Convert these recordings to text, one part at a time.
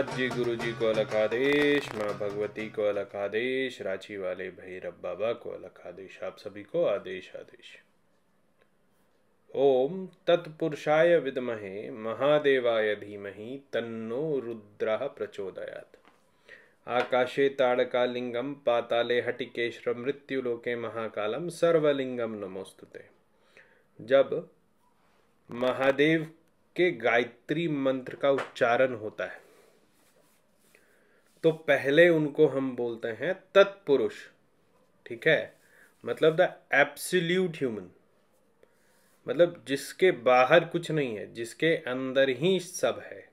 नाथ जी गुरु जी को अलग आदेश माँ भगवती को अलग आदेश रांची वाले भाई रब बाबा को अलग आदेश आप सभी को आदेश आदेश ओम तत्पुरुषाय विदमहे महादेवाय धीमहि तन्नो रुद्र प्रचोदयात आकाशे ताड़कालिंगम पाताले हटिकेश्वर मृत्युलोके महाकालम सर्वलिंगम नमोस्तुते जब महादेव के गायत्री मंत्र का उच्चारण होता है तो पहले उनको हम बोलते हैं तत्पुरुष ठीक है मतलब द एब्सल्यूट ह्यूमन मतलब जिसके बाहर कुछ नहीं है जिसके अंदर ही सब है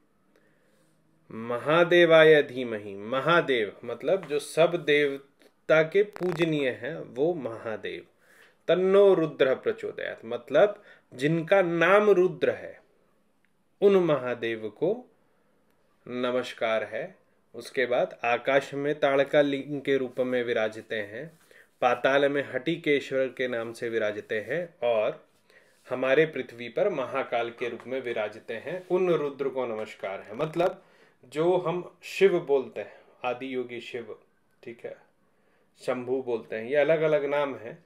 महादेवाय धीमही महादेव मतलब जो सब देवता के पूजनीय हैं वो महादेव तन्नो रुद्र प्रचोदयात मतलब जिनका नाम रुद्र है उन महादेव को नमस्कार है उसके बाद आकाश में ताड़का लिंग के रूप में विराजते हैं पाताल में हटिकेश्वर के नाम से विराजते हैं और हमारे पृथ्वी पर महाकाल के रूप में विराजते हैं उन रुद्र को नमस्कार है मतलब जो हम शिव बोलते हैं आदि योगी शिव ठीक है शंभु बोलते हैं ये अलग अलग नाम है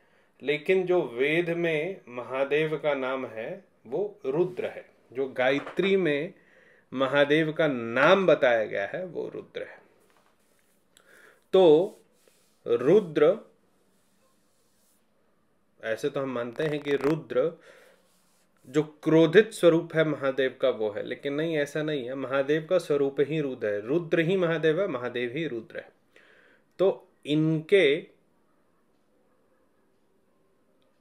लेकिन जो वेद में महादेव का नाम है वो रुद्र है जो गायत्री में महादेव का नाम बताया गया है वो रुद्र है तो रुद्र ऐसे तो हम मानते हैं कि रुद्र जो क्रोधित स्वरूप है महादेव का वो है लेकिन नहीं ऐसा नहीं है महादेव का स्वरूप ही रुद्र है रुद्र ही महादेव है महादेव ही रुद्र है तो इनके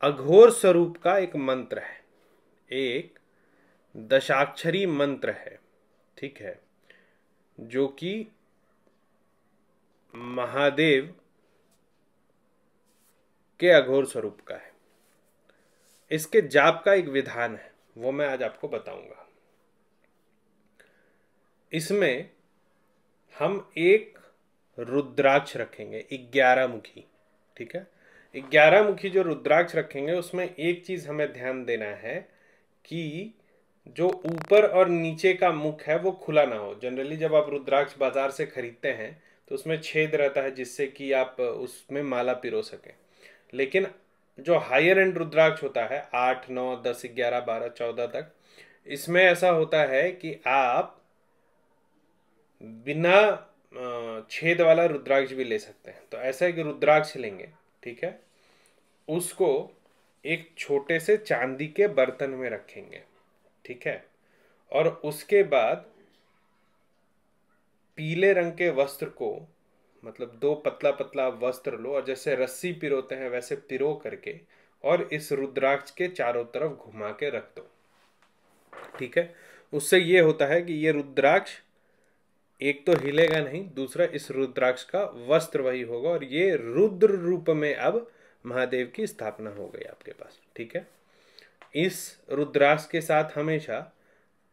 अघोर स्वरूप का एक मंत्र है एक दशाक्षरी मंत्र है ठीक है जो कि महादेव के अघोर स्वरूप का है इसके जाप का एक विधान है वो मैं आज आपको बताऊंगा इसमें हम एक रुद्राक्ष रखेंगे ग्यारह मुखी ठीक है ग्यारह मुखी जो रुद्राक्ष रखेंगे उसमें एक चीज हमें ध्यान देना है कि जो ऊपर और नीचे का मुख है वो खुला ना हो जनरली जब आप रुद्राक्ष बाजार से खरीदते हैं तो उसमें छेद रहता है जिससे कि आप उसमें माला पिरो सकें लेकिन जो हायर एंड रुद्राक्ष होता है आठ नौ दस ग्यारह बारह चौदह तक इसमें ऐसा होता है कि आप बिना छेद वाला रुद्राक्ष भी ले सकते हैं तो ऐसा है कि रुद्राक्ष लेंगे ठीक है उसको एक छोटे से चांदी के बर्तन में रखेंगे ठीक है और उसके बाद पीले रंग के वस्त्र को मतलब दो पतला पतला वस्त्र लो और जैसे रस्सी पिरोते हैं वैसे पिरो करके और इस रुद्राक्ष के चारों तरफ घुमा के रख दो ठीक है उससे ये होता है कि ये रुद्राक्ष एक तो हिलेगा नहीं दूसरा इस रुद्राक्ष का वस्त्र वही होगा और ये रुद्र रूप में अब महादेव की स्थापना हो गई आपके पास ठीक है इस रुद्राक्ष के साथ हमेशा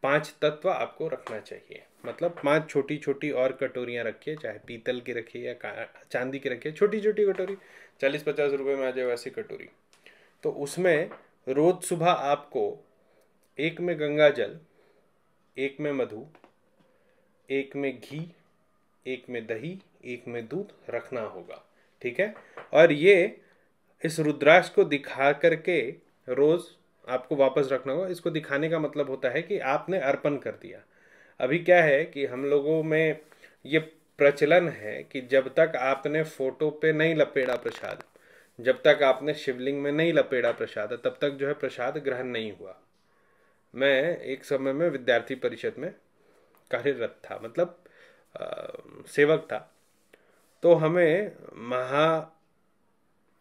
पांच तत्व आपको रखना चाहिए मतलब पांच छोटी छोटी और कटोरियाँ रखिए चाहे पीतल की रखिए या चांदी की रखिए छोटी छोटी कटोरी चालीस पचास रुपये में आ जाए वैसी कटोरी तो उसमें रोज़ सुबह आपको एक में गंगा जल एक में मधु एक में घी एक में दही एक में दूध रखना होगा ठीक है और ये इस रुद्राक्ष को दिखा करके रोज़ आपको वापस रखना होगा इसको दिखाने का मतलब होता है कि आपने अर्पण कर दिया अभी क्या है कि हम लोगों में ये प्रचलन है कि जब तक आपने फोटो पे नहीं लपेड़ा प्रसाद जब तक आपने शिवलिंग में नहीं लपेड़ा प्रसाद तब तक जो है प्रसाद ग्रहण नहीं हुआ मैं एक समय में विद्यार्थी परिषद में कार्यरत था मतलब आ, सेवक था तो हमें महा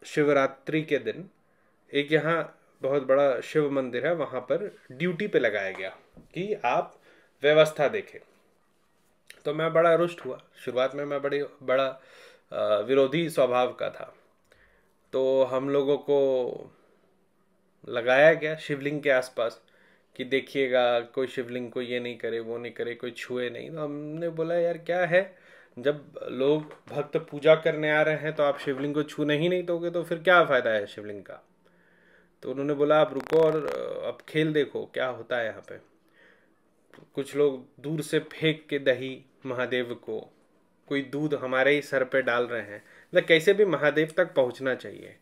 शिवरात्रि के दिन एक यहाँ बहुत बड़ा शिव मंदिर है वहाँ पर ड्यूटी पे लगाया गया कि आप व्यवस्था देखें तो मैं बड़ा रुष्ट हुआ शुरुआत में मैं बड़ी बड़ा विरोधी स्वभाव का था तो हम लोगों को लगाया गया शिवलिंग के आसपास कि देखिएगा कोई शिवलिंग को ये नहीं करे वो नहीं करे कोई छुए नहीं तो हमने बोला यार क्या है जब लोग भक्त पूजा करने आ रहे हैं तो आप शिवलिंग को छूने ही नहीं दोगे तो फिर क्या फ़ायदा है शिवलिंग का तो उन्होंने बोला आप रुको और अब खेल देखो क्या होता है यहाँ पे कुछ लोग दूर से फेंक के दही महादेव को कोई दूध हमारे ही सर पे डाल रहे हैं मतलब कैसे भी महादेव तक पहुँचना चाहिए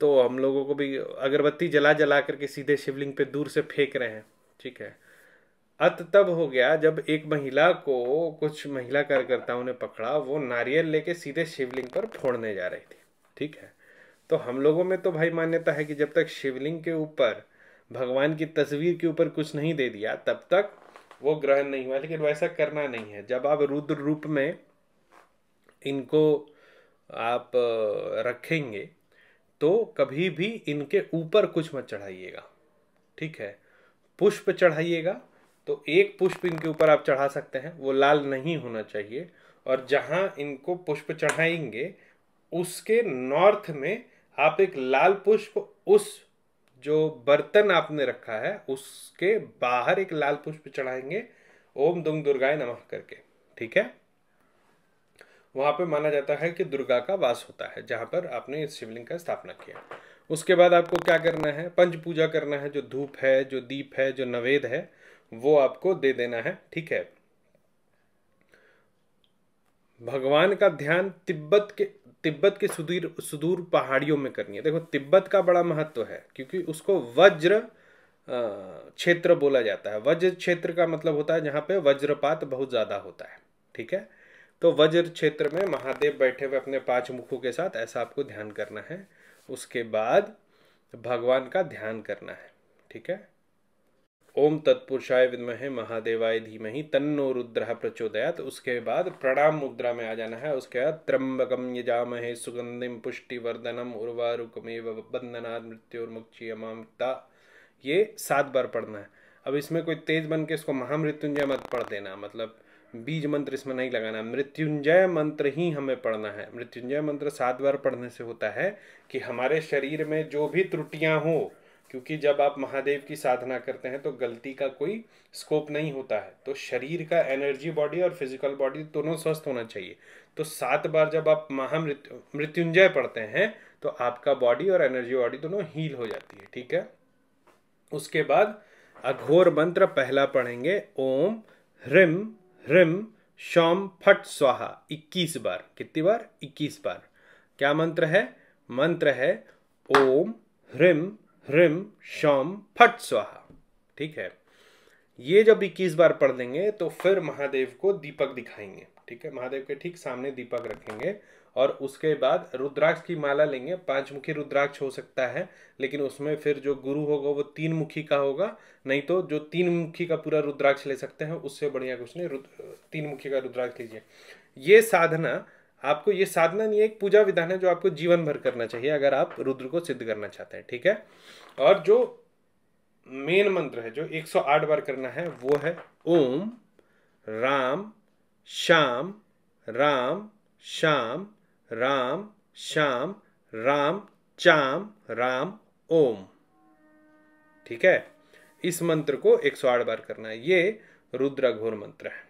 तो हम लोगों को भी अगरबत्ती जला जला करके सीधे शिवलिंग पे दूर से फेंक रहे हैं ठीक है अत तब हो गया जब एक महिला को कुछ महिला कार्यकर्ताओं ने पकड़ा वो नारियल लेके सीधे शिवलिंग पर फोड़ने जा रही थी ठीक है तो हम लोगों में तो भाई मान्यता है कि जब तक शिवलिंग के ऊपर भगवान की तस्वीर के ऊपर कुछ नहीं दे दिया तब तक वो ग्रहण नहीं हुआ लेकिन वैसा करना नहीं है जब आप रुद्र रूप में इनको आप रखेंगे तो कभी भी इनके ऊपर कुछ मत चढ़ाइएगा ठीक है पुष्प चढ़ाइएगा तो एक पुष्प इनके ऊपर आप चढ़ा सकते हैं वो लाल नहीं होना चाहिए और जहाँ इनको पुष्प चढ़ाएंगे उसके नॉर्थ में आप एक लाल पुष्प उस जो बर्तन आपने रखा है उसके बाहर एक लाल पुष्प चढ़ाएंगे ओम दुम दुर्गाए नमः करके ठीक है वहां पे माना जाता है कि दुर्गा का वास होता है जहां पर आपने इस शिवलिंग का स्थापना किया उसके बाद आपको क्या करना है पंच पूजा करना है जो धूप है जो दीप है जो नवेद है वो आपको दे देना है ठीक है भगवान का ध्यान तिब्बत के तिब्बत के सुदूर सुदूर पहाड़ियों में करनी है देखो तिब्बत का बड़ा महत्व है क्योंकि उसको वज्र क्षेत्र बोला जाता है वज्र क्षेत्र का मतलब होता है जहाँ पे वज्रपात बहुत ज़्यादा होता है ठीक है तो वज्र क्षेत्र में महादेव बैठे हुए अपने पांच मुखों के साथ ऐसा आपको ध्यान करना है उसके बाद भगवान का ध्यान करना है ठीक है ओम तत्पुरुषाय विद्महे महादेवाय धीमहि तन्नो रुद्र प्रचोदयात उसके बाद प्रणाम मुद्रा में आ जाना है उसके बाद त्र्यंबकम यजामहे सुगंधिम पुष्टिवर्धनम उर्वारुकमेव वंदना मृत्युर्मुक्षी अमामता ये सात बार पढ़ना है अब इसमें कोई तेज बन के इसको महामृत्युंजय मत पढ़ देना मतलब बीज मंत्र इसमें नहीं लगाना मृत्युंजय मंत्र ही हमें पढ़ना है मृत्युंजय मंत्र सात बार पढ़ने से होता है कि हमारे शरीर में जो भी त्रुटियाँ हों क्योंकि जब आप महादेव की साधना करते हैं तो गलती का कोई स्कोप नहीं होता है तो शरीर का एनर्जी बॉडी और फिजिकल बॉडी दोनों स्वस्थ होना चाहिए तो सात बार जब आप महामृत्यु मृत्युंजय पढ़ते हैं तो आपका बॉडी और एनर्जी बॉडी दोनों हील हो जाती है ठीक है उसके बाद अघोर मंत्र पहला पढ़ेंगे ओम ह्रिम ह्रिम शौम फट स्वाहा इक्कीस बार कितनी बार इक्कीस बार क्या मंत्र है मंत्र है ओम ह्रिम ह्रिम शौम फट स्वाहा ठीक है ये जब इक्कीस बार पढ़ देंगे तो फिर महादेव को दीपक दिखाएंगे ठीक है महादेव के ठीक सामने दीपक रखेंगे और उसके बाद रुद्राक्ष की माला लेंगे पांच मुखी रुद्राक्ष हो सकता है लेकिन उसमें फिर जो गुरु होगा वो तीन मुखी का होगा नहीं तो जो तीन मुखी का पूरा रुद्राक्ष ले सकते हैं उससे बढ़िया कुछ नहीं तीन मुखी का रुद्राक्ष लीजिए ये साधना आपको ये साधना नहीं है एक पूजा विधान है जो आपको जीवन भर करना चाहिए अगर आप रुद्र को सिद्ध करना चाहते हैं ठीक है और जो मेन मंत्र है जो 108 बार करना है वो है ओम राम श्याम राम श्याम राम श्याम राम चाम राम ओम ठीक है इस मंत्र को 108 बार करना है ये रुद्राघोर मंत्र है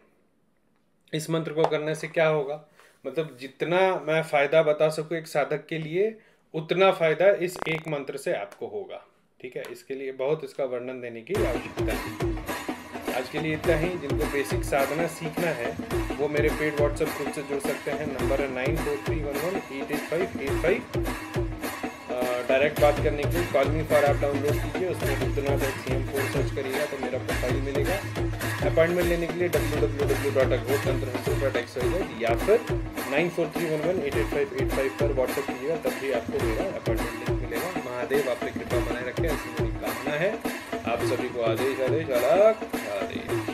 इस मंत्र को करने से क्या होगा मतलब जितना मैं फ़ायदा बता सकूँ एक साधक के लिए उतना फ़ायदा इस एक मंत्र से आपको होगा ठीक है इसके लिए बहुत इसका वर्णन देने की आवश्यकता है आज के लिए इतना ही जिनको बेसिक साधना सीखना है वो मेरे पेड व्हाट्सएप ग्रुप से जुड़ सकते हैं नंबर है nine four three one one eight eight five eight five direct बात करने के लिए call me for app download कीजिए उसमें जितना सी एम फोर सर्च करिएगा तो मेरा प्रोफाइल मिलेगा अपॉइंटमेंट लेने के लिए डब्ल्यू डब्ल्यू डब्ल्यू डॉट अखबोध तंत्र डॉट जेड या फिर nine four three one one eight eight five eight five पर व्हाट्सअप कीजिएगा तब भी आपको मेरा अपॉइंटमेंट लिंक मिलेगा महादेव आपकी कृपा बनाए रखें ऐसी मेरी कामना है आप सभी को आदेश आदेश अलग आदेश